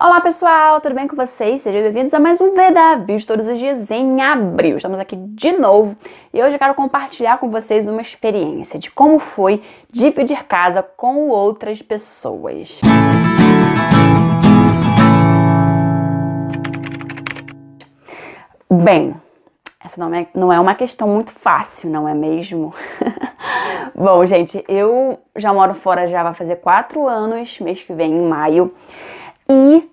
Olá pessoal, tudo bem com vocês? Sejam bem-vindos a mais um VEDA, Vídeo todos os dias em abril. Estamos aqui de novo e hoje eu quero compartilhar com vocês uma experiência de como foi dividir casa com outras pessoas. Bem, essa não é, não é uma questão muito fácil, não é mesmo? Bom, gente, eu já moro fora já vai fazer quatro anos, mês que vem, em maio. E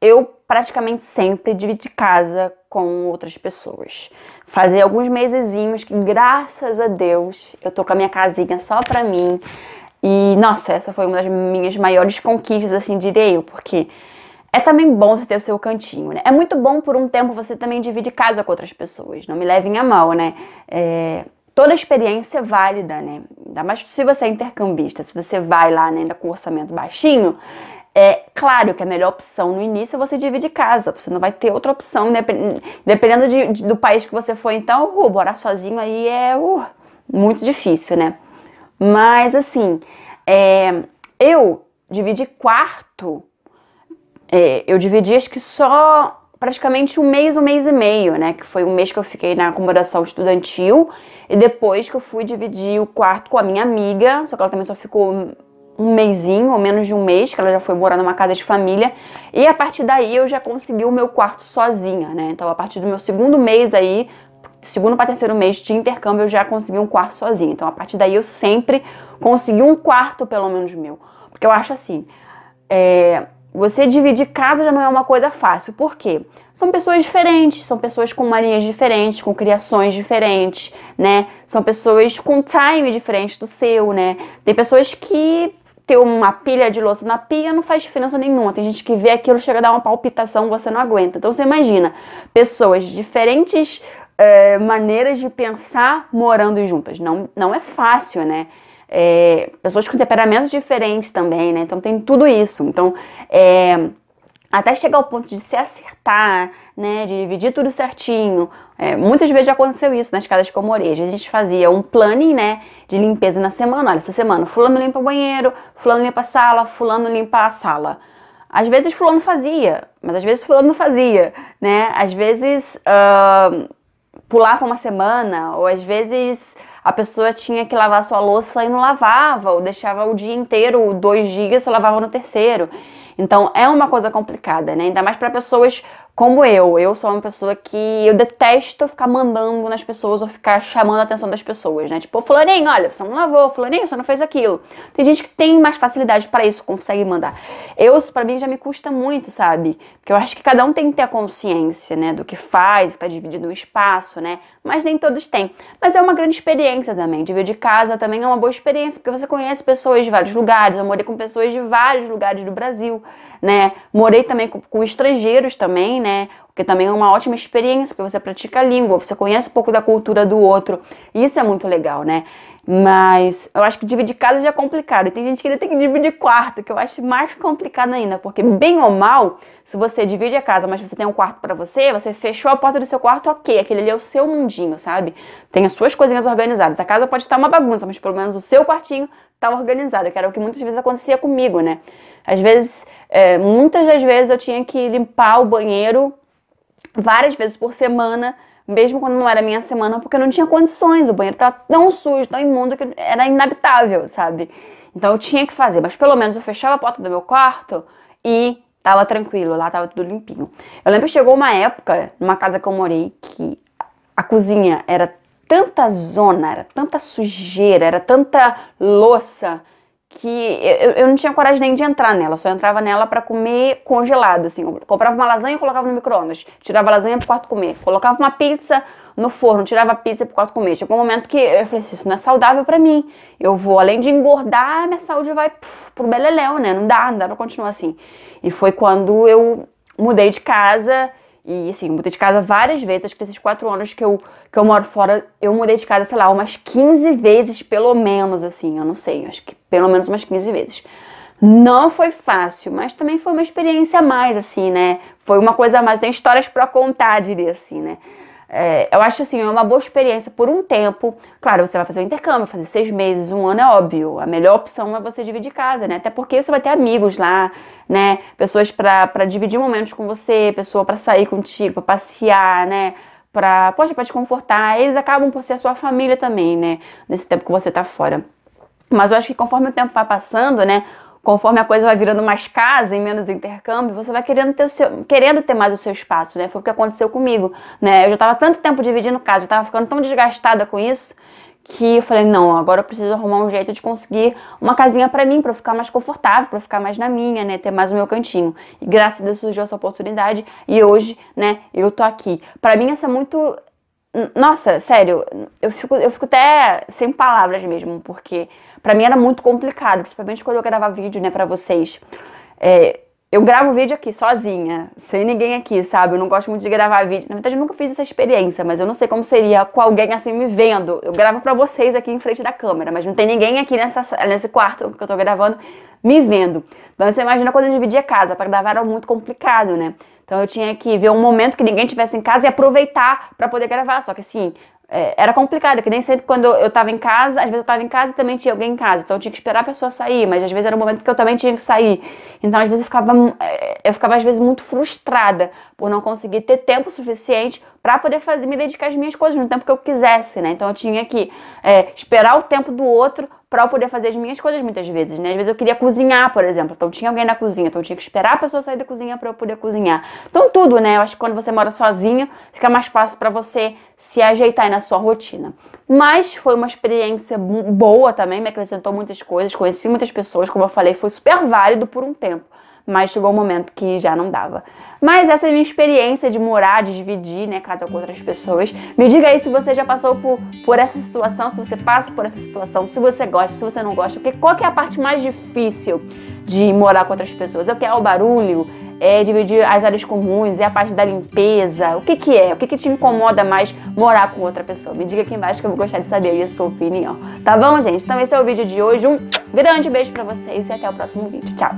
eu praticamente sempre dividi casa com outras pessoas. Fazia alguns mesezinhos que, graças a Deus, eu tô com a minha casinha só pra mim. E, nossa, essa foi uma das minhas maiores conquistas, assim, direi eu, porque é também bom você ter o seu cantinho, né? É muito bom por um tempo você também dividir casa com outras pessoas, não me levem a mal, né? É, toda experiência é válida, né? Ainda mais se você é intercambista, se você vai lá né, ainda com orçamento baixinho, é claro que a melhor opção no início é você dividir casa, você não vai ter outra opção, dependendo de, de, do país que você for, então, uh, morar sozinho aí é uh, muito difícil, né? Mas assim, é, eu dividi quarto, é, eu dividi acho que só praticamente um mês, um mês e meio, né? Que foi um mês que eu fiquei na acomodação estudantil e depois que eu fui dividir o quarto com a minha amiga, só que ela também só ficou um mêsinho ou menos de um mês, que ela já foi morar numa casa de família, e a partir daí eu já consegui o meu quarto sozinha, né? Então a partir do meu segundo mês aí, segundo para terceiro mês de intercâmbio, eu já consegui um quarto sozinha. Então a partir daí eu sempre consegui um quarto pelo menos meu. Porque eu acho assim, é, você dividir casa já não é uma coisa fácil. Por quê? São pessoas diferentes, são pessoas com manias diferentes, com criações diferentes, né? São pessoas com time diferente do seu, né? Tem pessoas que ter uma pilha de louça na pia não faz diferença nenhuma. Tem gente que vê aquilo, chega a dar uma palpitação, você não aguenta. Então você imagina pessoas de diferentes é, maneiras de pensar morando juntas. Não, não é fácil, né? É, pessoas com temperamentos diferentes também, né? Então tem tudo isso. Então, é, até chegar ao ponto de se acertar, né, de dividir tudo certinho. É, muitas vezes já aconteceu isso nas casas como orelha. A gente fazia um planning, né, de limpeza na semana. Olha, essa semana fulano limpa o banheiro, fulano limpa a sala, fulano limpa a sala. Às vezes fulano fazia, mas às vezes fulano não fazia, né? Às vezes uh, pulava uma semana, ou às vezes a pessoa tinha que lavar a sua louça e não lavava, ou deixava o dia inteiro, dois dias, só lavava no terceiro. Então é uma coisa complicada, né? Ainda mais para pessoas como eu, eu sou uma pessoa que eu detesto ficar mandando nas pessoas ou ficar chamando a atenção das pessoas, né? Tipo, fulaninho, olha, você não lavou, fulaninho, você não fez aquilo. Tem gente que tem mais facilidade para isso, consegue mandar. Eu, para pra mim já me custa muito, sabe? Porque eu acho que cada um tem que ter a consciência, né, do que faz, tá dividindo um espaço, né? Mas nem todos têm. Mas é uma grande experiência também. Dividir casa também é uma boa experiência, porque você conhece pessoas de vários lugares. Eu morei com pessoas de vários lugares do Brasil, né? Morei também com, com estrangeiros também, né? né? também é uma ótima experiência, porque você pratica a língua, você conhece um pouco da cultura do outro. Isso é muito legal, né? Mas eu acho que dividir casa já é complicado. E tem gente que ainda tem que dividir quarto, que eu acho mais complicado ainda, porque bem ou mal, se você divide a casa, mas você tem um quarto para você, você fechou a porta do seu quarto, ok. Aquele ali é o seu mundinho, sabe? Tem as suas coisinhas organizadas. A casa pode estar uma bagunça, mas pelo menos o seu quartinho estar organizada, que era o que muitas vezes acontecia comigo, né? Às vezes, é, muitas das vezes eu tinha que limpar o banheiro várias vezes por semana, mesmo quando não era minha semana, porque eu não tinha condições, o banheiro estava tão sujo, tão imundo, que era inabitável, sabe? Então eu tinha que fazer, mas pelo menos eu fechava a porta do meu quarto e tava tranquilo, lá tava tudo limpinho. Eu lembro que chegou uma época, numa casa que eu morei, que a cozinha era tanta zona, era tanta sujeira, era tanta louça que eu, eu não tinha coragem nem de entrar nela, só entrava nela para comer congelado, assim, comprava uma lasanha e colocava no micro-ondas, tirava a lasanha pro quarto comer, colocava uma pizza no forno, tirava a pizza pro quarto comer. Chegou um momento que eu falei assim, isso não é saudável para mim, eu vou, além de engordar, minha saúde vai puf, pro beleléu, né, não dá, não dá pra continuar assim. E foi quando eu mudei de casa e assim, mudei de casa várias vezes. Acho que esses quatro anos que eu, que eu moro fora, eu mudei de casa, sei lá, umas 15 vezes, pelo menos, assim. Eu não sei, acho que pelo menos umas 15 vezes. Não foi fácil, mas também foi uma experiência a mais, assim, né? Foi uma coisa a mais. Tem histórias para contar, diria assim, né? É, eu acho assim, é uma boa experiência por um tempo. Claro, você vai fazer um intercâmbio, fazer seis meses, um ano é óbvio. A melhor opção é você dividir casa, né? Até porque você vai ter amigos lá, né? Pessoas para dividir momentos com você, pessoa para sair contigo, para passear, né? Pra, poxa, pra te confortar. Eles acabam por ser a sua família também, né? Nesse tempo que você tá fora. Mas eu acho que conforme o tempo vai passando, né? conforme a coisa vai virando mais casa e menos intercâmbio, você vai querendo ter, o seu, querendo ter mais o seu espaço, né? Foi o que aconteceu comigo, né? Eu já estava tanto tempo dividindo casa, já estava ficando tão desgastada com isso que eu falei, não, agora eu preciso arrumar um jeito de conseguir uma casinha para mim, para ficar mais confortável, para ficar mais na minha, né, ter mais o meu cantinho. E graças a Deus surgiu essa oportunidade e hoje, né, eu tô aqui. Para mim essa é muito nossa, sério, eu fico, eu fico até sem palavras mesmo, porque para mim era muito complicado, principalmente quando eu gravava vídeo, né, pra vocês. É, eu gravo vídeo aqui sozinha, sem ninguém aqui, sabe? Eu não gosto muito de gravar vídeo. Na verdade, eu nunca fiz essa experiência, mas eu não sei como seria com alguém assim me vendo. Eu gravo para vocês aqui em frente da câmera, mas não tem ninguém aqui nessa, nesse quarto que eu tô gravando me vendo. Então você imagina quando eu dividia casa, pra gravar era muito complicado, né? Então eu tinha que ver um momento que ninguém tivesse em casa e aproveitar para poder gravar. Só que assim, é, era complicado, que nem sempre quando eu estava em casa, às vezes eu estava em casa e também tinha alguém em casa, então eu tinha que esperar a pessoa sair, mas às vezes era um momento que eu também tinha que sair. Então às vezes eu ficava, é, eu ficava às vezes muito frustrada por não conseguir ter tempo suficiente para poder fazer, me dedicar às minhas coisas no tempo que eu quisesse, né? Então eu tinha que é, esperar o tempo do outro para eu poder fazer as minhas coisas muitas vezes, né? Às vezes eu queria cozinhar, por exemplo, então tinha alguém na cozinha, então eu tinha que esperar a pessoa sair da cozinha para eu poder cozinhar. Então tudo, né? Eu acho que quando você mora sozinho, fica mais fácil para você se ajeitar na sua rotina. Mas foi uma experiência boa também, me acrescentou muitas coisas, conheci muitas pessoas, como eu falei, foi super válido por um tempo mas chegou um momento que já não dava. Mas essa é a minha experiência de morar, de dividir, né, casa com outras pessoas. Me diga aí se você já passou por, por essa situação, se você passa por essa situação, se você gosta, se você não gosta. Porque qual que é a parte mais difícil de morar com outras pessoas? É o que é o barulho? É dividir as áreas comuns? É a parte da limpeza? O que que é? O que que te incomoda mais morar com outra pessoa? Me diga aqui embaixo que eu vou gostar de saber aí a sua opinião. Tá bom, gente? Então esse é o vídeo de hoje. Um grande beijo pra vocês e até o próximo vídeo. Tchau!